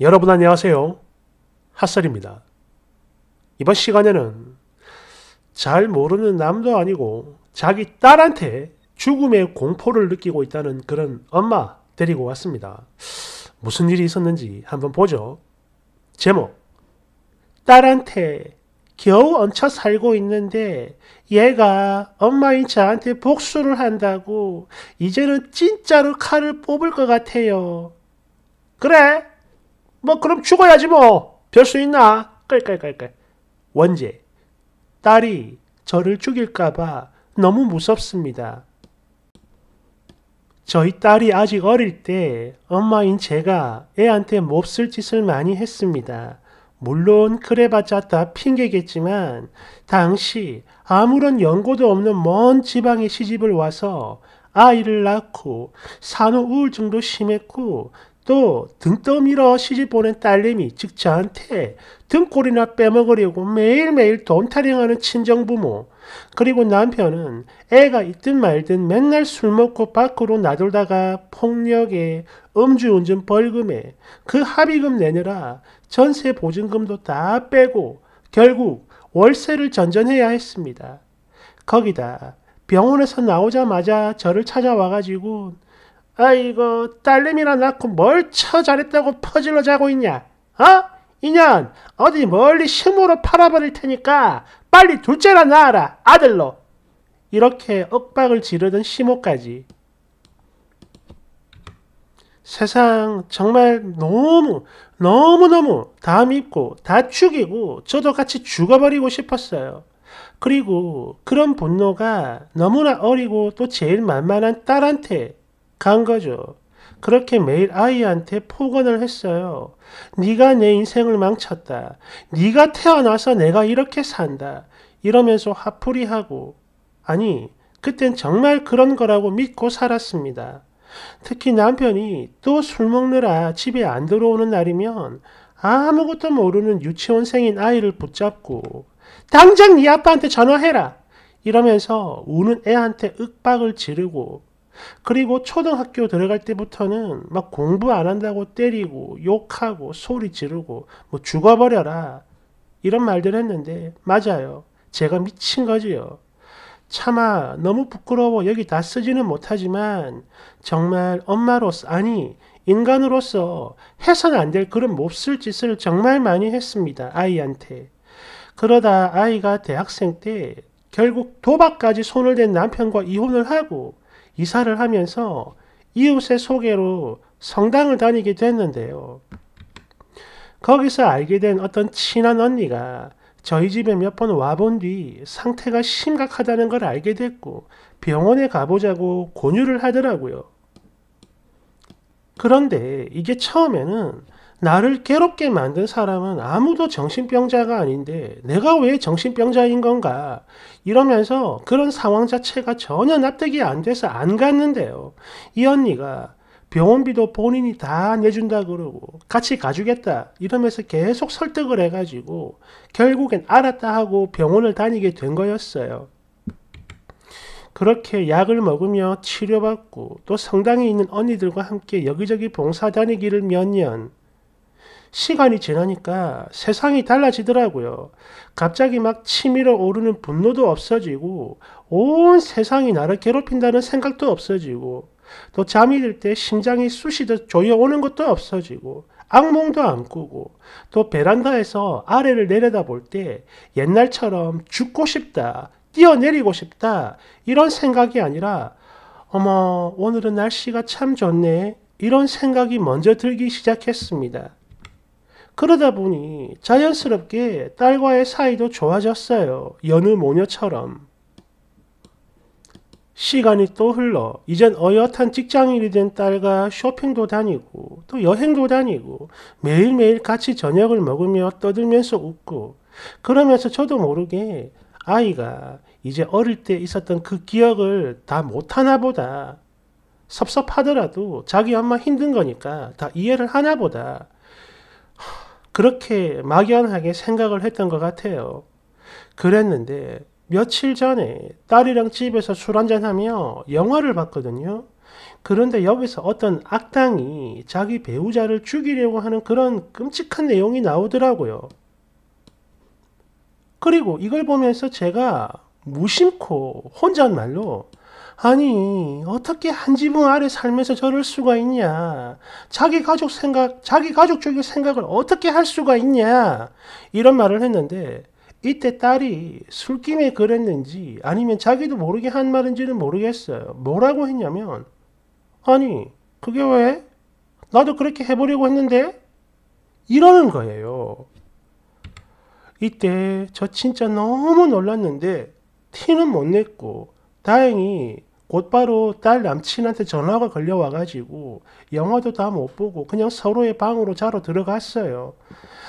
여러분 안녕하세요. 핫설입니다. 이번 시간에는 잘 모르는 남도 아니고 자기 딸한테 죽음의 공포를 느끼고 있다는 그런 엄마 데리고 왔습니다. 무슨 일이 있었는지 한번 보죠. 제목 딸한테 겨우 얹혀 살고 있는데 얘가 엄마인 저한테 복수를 한다고 이제는 진짜로 칼을 뽑을 것 같아요. 그래 뭐 그럼 죽어야지 뭐. 별 수 있나? 깔깔깔깔. 원재. 딸이 저를 죽일까봐 너무 무섭습니다. 저희 딸이 아직 어릴 때 엄마인 제가 애한테 몹쓸 짓을 많이 했습니다. 물론 그래봤자 다 핑계겠지만 당시 아무런 연고도 없는 먼 지방에 시집을 와서 아이를 낳고 산후 우울증도 심했고 또 등떠밀어 시집보낸 딸내미 즉 저한테 등골이나 빼먹으려고 매일매일 돈 타령하는 친정부모 그리고 남편은 애가 있든 말든 맨날 술 먹고 밖으로 나돌다가 폭력에 음주운전 벌금에 그 합의금 내느라 전세 보증금도 다 빼고 결국 월세를 전전해야 했습니다. 거기다 병원에서 나오자마자 저를 찾아와가지고 아이고 딸내미나 낳고 뭘 처 잘했다고 퍼질러 자고 있냐? 어? 이년 어디 멀리 심으로 팔아버릴 테니까 빨리 둘째나 낳아라 아들로 이렇게 억박을 지르던 시모까지 세상 정말 너무 너무너무 다 믿고 다 죽이고 저도 같이 죽어버리고 싶었어요. 그리고 그런 분노가 너무나 어리고 또 제일 만만한 딸한테 간 거죠. 그렇게 매일 아이한테 폭언을 했어요. 네가 내 인생을 망쳤다. 네가 태어나서 내가 이렇게 산다. 이러면서 화풀이하고 아니 그땐 정말 그런 거라고 믿고 살았습니다. 특히 남편이 또 술 먹느라 집에 안 들어오는 날이면 아무것도 모르는 유치원생인 아이를 붙잡고 당장 네 아빠한테 전화해라 이러면서 우는 애한테 윽박을 지르고 그리고 초등학교 들어갈 때부터는 막 공부 안 한다고 때리고 욕하고 소리 지르고 뭐 죽어버려라 이런 말들 했는데 맞아요. 제가 미친 거지요. 차마 너무 부끄러워 여기 다 쓰지는 못하지만 정말 엄마로서 아니 인간으로서 해선 안 될 그런 몹쓸 짓을 정말 많이 했습니다. 아이한테. 그러다 아이가 대학생 때 결국 도박까지 손을 댄 남편과 이혼을 하고 이사를 하면서 이웃의 소개로 성당을 다니게 됐는데요. 거기서 알게 된 어떤 친한 언니가 저희 집에 몇 번 와본 뒤 상태가 심각하다는 걸 알게 됐고 병원에 가보자고 권유를 하더라고요. 그런데 이게 처음에는 나를 괴롭게 만든 사람은 아무도 정신병자가 아닌데 내가 왜 정신병자인 건가 이러면서 그런 상황 자체가 전혀 납득이 안 돼서 안 갔는데요. 이 언니가 병원비도 본인이 다 내준다 그러고 같이 가주겠다 이러면서 계속 설득을 해가지고 결국엔 알았다 하고 병원을 다니게 된 거였어요. 그렇게 약을 먹으며 치료받고 또 성당에 있는 언니들과 함께 여기저기 봉사 다니기를 몇 년, 시간이 지나니까 세상이 달라지더라고요. 갑자기 막 치밀어 오르는 분노도 없어지고 온 세상이 나를 괴롭힌다는 생각도 없어지고 또 잠이 들 때 심장이 쑤시듯 조여오는 것도 없어지고 악몽도 안 꾸고 또 베란다에서 아래를 내려다볼 때 옛날처럼 죽고 싶다, 뛰어내리고 싶다 이런 생각이 아니라 어머 오늘은 날씨가 참 좋네 이런 생각이 먼저 들기 시작했습니다. 그러다 보니 자연스럽게 딸과의 사이도 좋아졌어요. 여느 모녀처럼. 시간이 또 흘러 이젠 어엿한 직장인이 된 딸과 쇼핑도 다니고 또 여행도 다니고 매일매일 같이 저녁을 먹으며 떠들면서 웃고 그러면서 저도 모르게 아이가 이제 어릴 때 있었던 그 기억을 다 못하나 보다. 섭섭하더라도 자기 엄마 힘든 거니까 다 이해를 하나 보다. 그렇게 막연하게 생각을 했던 것 같아요. 그랬는데 며칠 전에 딸이랑 집에서 술 한잔하며 영화를 봤거든요. 그런데 여기서 어떤 악당이 자기 배우자를 죽이려고 하는 그런 끔찍한 내용이 나오더라고요. 그리고 이걸 보면서 제가 무심코 혼잣말로 아니, 어떻게 한 지붕 아래 살면서 저럴 수가 있냐? 자기 가족 생각, 자기 가족적인 생각을 어떻게 할 수가 있냐? 이런 말을 했는데, 이때 딸이 술김에 그랬는지, 아니면 자기도 모르게 한 말인지는 모르겠어요. 뭐라고 했냐면, 아니, 그게 왜? 나도 그렇게 해보려고 했는데? 이러는 거예요. 이때 저 진짜 너무 놀랐는데, 티는 못 냈고, 다행히 곧바로 딸 남친한테 전화가 걸려와가지고 영화도 다 못 보고 그냥 서로의 방으로 자러 들어갔어요.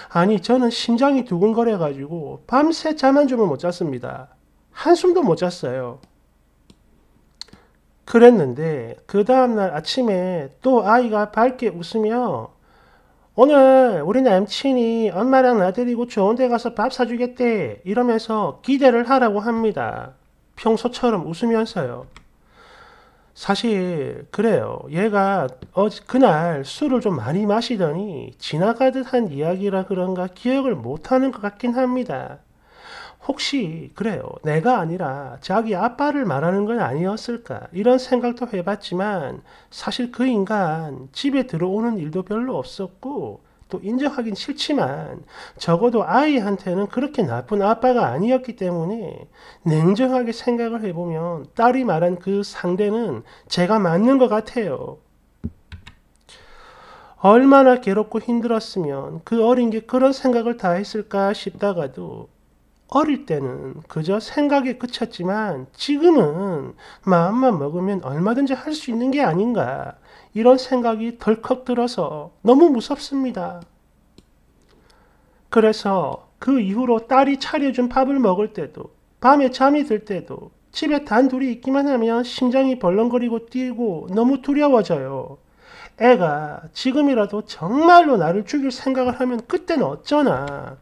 아니 저는 심장이 두근거려가지고 밤새 잠 안 주면 못 잤습니다. 한숨도 못 잤어요. 그랬는데 그 다음날 아침에 또 아이가 밝게 웃으며 오늘 우리 남친이 엄마랑 나 데리고 좋은 데 가서 밥 사주겠대 이러면서 기대를 하라고 합니다. 평소처럼 웃으면서요. 사실 그래요. 얘가 어제 그날 술을 좀 많이 마시더니 지나가듯 한 이야기라 그런가 기억을 못하는 것 같긴 합니다. 혹시 그래요. 내가 아니라 자기 아빠를 말하는 건 아니었을까 이런 생각도 해봤지만 사실 그 인간 집에 들어오는 일도 별로 없었고 또 인정하긴 싫지만 적어도 아이한테는 그렇게 나쁜 아빠가 아니었기 때문에 냉정하게 생각을 해보면 딸이 말한 그 상대는 제가 맞는 것 같아요. 얼마나 괴롭고 힘들었으면 그 어린 게 그런 생각을 다 했을까 싶다가도 어릴 때는 그저 생각에 그쳤지만 지금은 마음만 먹으면 얼마든지 할 수 있는 게 아닌가 이런 생각이 덜컥 들어서 너무 무섭습니다. 그래서 그 이후로 딸이 차려준 밥을 먹을 때도 밤에 잠이 들 때도 집에 단둘이 있기만 하면 심장이 벌렁거리고 뛰고 너무 두려워져요. 애가 지금이라도 정말로 나를 죽일 생각을 하면 그땐 어쩌나.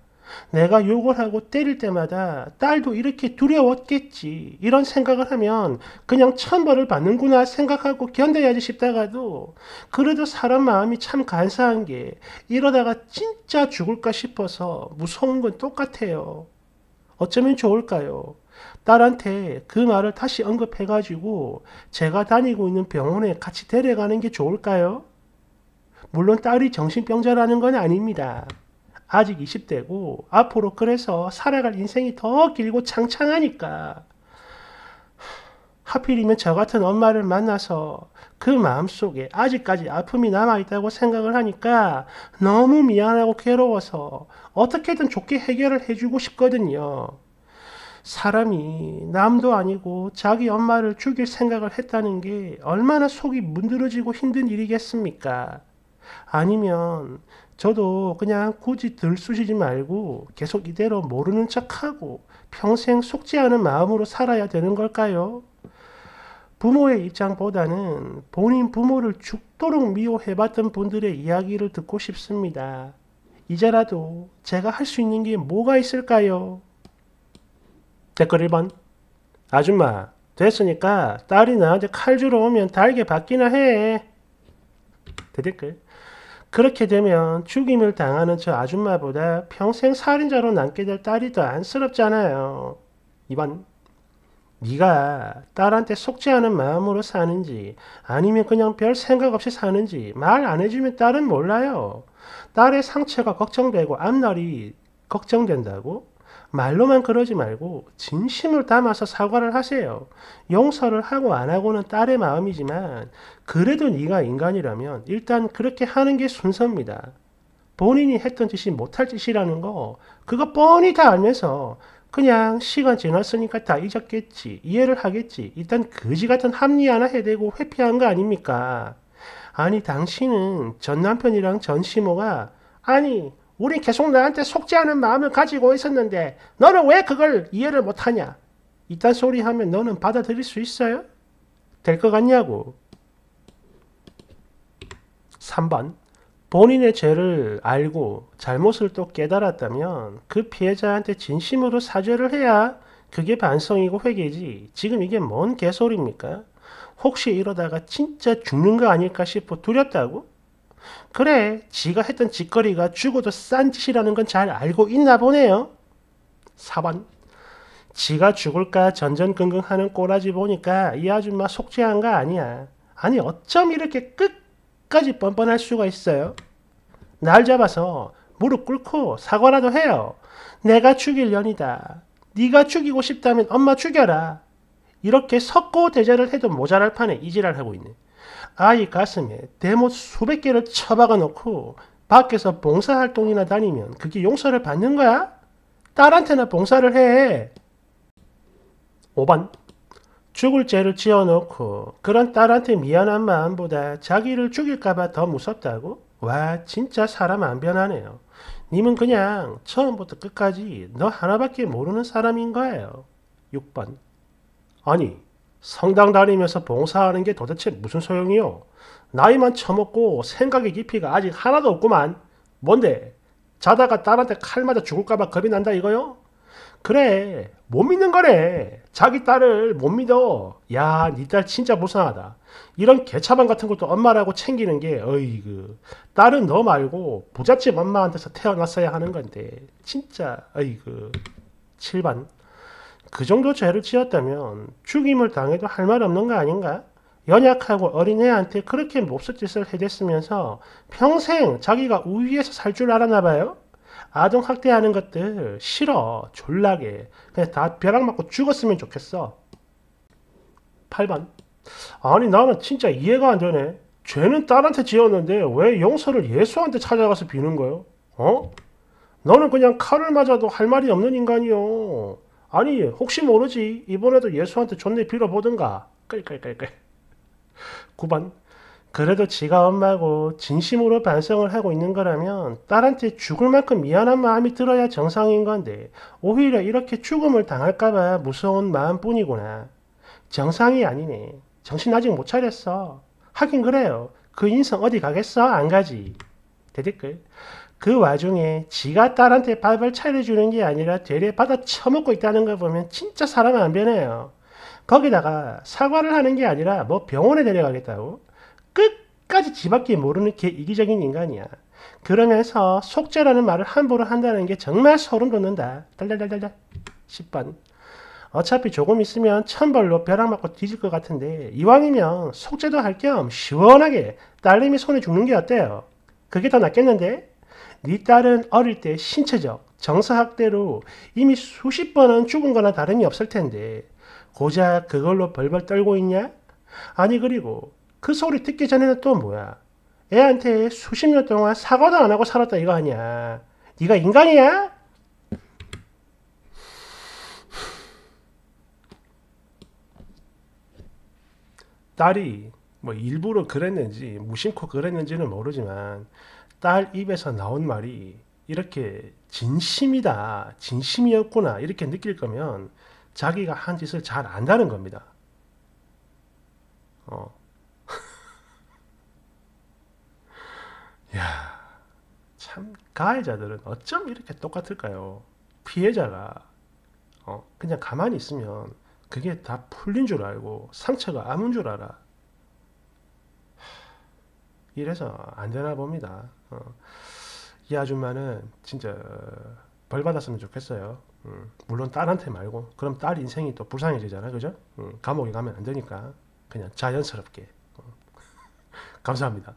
내가 욕을 하고 때릴 때마다 딸도 이렇게 두려웠겠지. 이런 생각을 하면 그냥 천벌을 받는구나 생각하고 견뎌야지 싶다가도 그래도 사람 마음이 참 간사한 게 이러다가 진짜 죽을까 싶어서 무서운 건 똑같아요. 어쩌면 좋을까요? 딸한테 그 말을 다시 언급해가지고 제가 다니고 있는 병원에 같이 데려가는 게 좋을까요? 물론 딸이 정신병자라는 건 아닙니다. 아직 20대고 앞으로 그래서 살아갈 인생이 더 길고 창창하니까 하필이면 저 같은 엄마를 만나서 그 마음속에 아직까지 아픔이 남아있다고 생각을 하니까 너무 미안하고 괴로워서 어떻게든 좋게 해결을 해주고 싶거든요. 사람이 남도 아니고 자기 엄마를 죽일 생각을 했다는 게 얼마나 속이 문드러지고 힘든 일이겠습니까? 아니면 저도 그냥 굳이 들쑤시지 말고 계속 이대로 모르는 척하고 평생 속지 않은 마음으로 살아야 되는 걸까요? 부모의 입장보다는 본인 부모를 죽도록 미워해봤던 분들의 이야기를 듣고 싶습니다. 이제라도 제가 할 수 있는 게 뭐가 있을까요? 댓글 1번 아줌마 됐으니까 딸이 나한테 칼 주러 오면 달게 받기나 해. 대댓글 그렇게 되면 죽임을 당하는 저 아줌마보다 평생 살인자로 남게 될 딸이 더 안쓰럽잖아요. 2번 네가 딸한테 속지 않은 마음으로 사는지 아니면 그냥 별 생각 없이 사는지 말 안 해주면 딸은 몰라요. 딸의 상처가 걱정되고 앞날이 걱정된다고? 말로만 그러지 말고 진심을 담아서 사과를 하세요. 용서를 하고 안 하고는 딸의 마음이지만 그래도 네가 인간이라면 일단 그렇게 하는 게 순서입니다. 본인이 했던 짓이 못할 짓이라는 거 그거 뻔히 다 알면서 그냥 시간 지났으니까 다 잊었겠지 이해를 하겠지 일단 거지 같은 합리 하나 해대고 회피한 거 아닙니까? 아니 당신은 전 남편이랑 전 시모가 아니 우린 계속 나한테 속죄하는 마음을 가지고 있었는데 너는 왜 그걸 이해를 못하냐? 이딴 소리 하면 너는 받아들일 수 있어요? 될 것 같냐고. 3번 본인의 죄를 알고 잘못을 또 깨달았다면 그 피해자한테 진심으로 사죄를 해야 그게 반성이고 회개지. 지금 이게 뭔 개소리입니까? 혹시 이러다가 진짜 죽는 거 아닐까 싶어 두렵다고? 그래, 지가 했던 짓거리가 죽어도 싼 짓이라는 건 잘 알고 있나 보네요. 4번. 지가 죽을까 전전긍긍 하는 꼬라지 보니까 이 아줌마 속죄한 거 아니야. 아니, 어쩜 이렇게 끝까지 뻔뻔할 수가 있어요? 날 잡아서 무릎 꿇고 사과라도 해요. 내가 죽일 년이다. 네가 죽이고 싶다면 엄마 죽여라. 이렇게 석고 대자를 해도 모자랄 판에 이지랄 하고 있네. 아이 가슴에 대못 수백 개를 처박아 놓고 밖에서 봉사활동이나 다니면 그게 용서를 받는 거야? 딸한테나 봉사를 해. 5번 죽을 죄를 지어놓고 그런 딸한테 미안한 마음보다 자기를 죽일까봐 더 무섭다고? 와 진짜 사람 안 변하네요. 님은 그냥 처음부터 끝까지 너 하나밖에 모르는 사람인 거예요. 6번 아니 성당 다니면서 봉사하는 게 도대체 무슨 소용이요? 나이만 처먹고 생각의 깊이가 아직 하나도 없구만. 뭔데? 자다가 딸한테 칼 맞아 죽을까봐 겁이 난다 이거요? 그래 못 믿는 거네 자기 딸을 못 믿어 야니 딸 진짜 불쌍하다 이런 개차반 같은 것도 엄마라고 챙기는 게 어이그 딸은 너 말고 부잣집 엄마한테서 태어났어야 하는 건데 진짜 어이그 7반 그 정도 죄를 지었다면 죽임을 당해도 할 말 없는 거 아닌가? 연약하고 어린애한테 그렇게 몹쓸 짓을 해댔으면서 평생 자기가 우위에서 살 줄 알았나 봐요? 아동 학대하는 것들 싫어, 졸라게. 그냥 다 벼락 맞고 죽었으면 좋겠어. 8번. 아니 나는 진짜 이해가 안 되네. 죄는 딸한테 지었는데 왜 용서를 예수한테 찾아가서 비는 거요? 어? 너는 그냥 칼을 맞아도 할 말이 없는 인간이요. 아니 혹시 모르지 이번에도 예수한테 존내 빌어보든가 끌끌끌끌 9번 그래도 지가 엄마고 진심으로 반성을 하고 있는 거라면 딸한테 죽을 만큼 미안한 마음이 들어야 정상인 건데 오히려 이렇게 죽음을 당할까봐 무서운 마음뿐이구나 정상이 아니네 정신 아직 못 차렸어 하긴 그래요 그 인성 어디 가겠어 안 가지 대댓글. 그 와중에 지가 딸한테 밥을 차려주는 게 아니라 되레 받아 처먹고 있다는 걸 보면 진짜 사람 안 변해요. 거기다가 사과를 하는 게 아니라 뭐 병원에 데려가겠다고 끝까지 지밖에 모르는 개 이기적인 인간이야. 그러면서 속죄라는 말을 함부로 한다는 게 정말 소름 돋는다. 달달달달달. 10번. 어차피 조금 있으면 천벌로 벼락 맞고 뒤질 것 같은데 이왕이면 속죄도 할 겸 시원하게 딸님이 손에 죽는 게 어때요? 그게 더 낫겠는데? 네 딸은 어릴 때 신체적, 정서학대로 이미 수십 번은 죽은 거나 다름이 없을 텐데 고작 그걸로 벌벌 떨고 있냐? 아니 그리고 그 소리 듣기 전에는 또 뭐야? 애한테 수십 년 동안 사과도 안 하고 살았다 이거 아니야. 네가 인간이야? 딸이 뭐 일부러 그랬는지 무심코 그랬는지는 모르지만 딸 입에서 나온 말이 이렇게 진심이다 진심이었구나 이렇게 느낄 거면 자기가 한 짓을 잘 안다는 겁니다 어. 야, 참 가해자들은 어쩜 이렇게 똑같을까요? 피해자가 어, 그냥 가만히 있으면 그게 다 풀린 줄 알고 상처가 아문 줄 알아. 이래서 안 되나 봅니다. 어. 이 아줌마는 진짜 벌 받았으면 좋겠어요. 음. 물론 딸한테 말고 그럼 딸 인생이 또 불쌍해지잖아 그죠? 음. 감옥에 가면 안 되니까 그냥 자연스럽게 어. 감사합니다.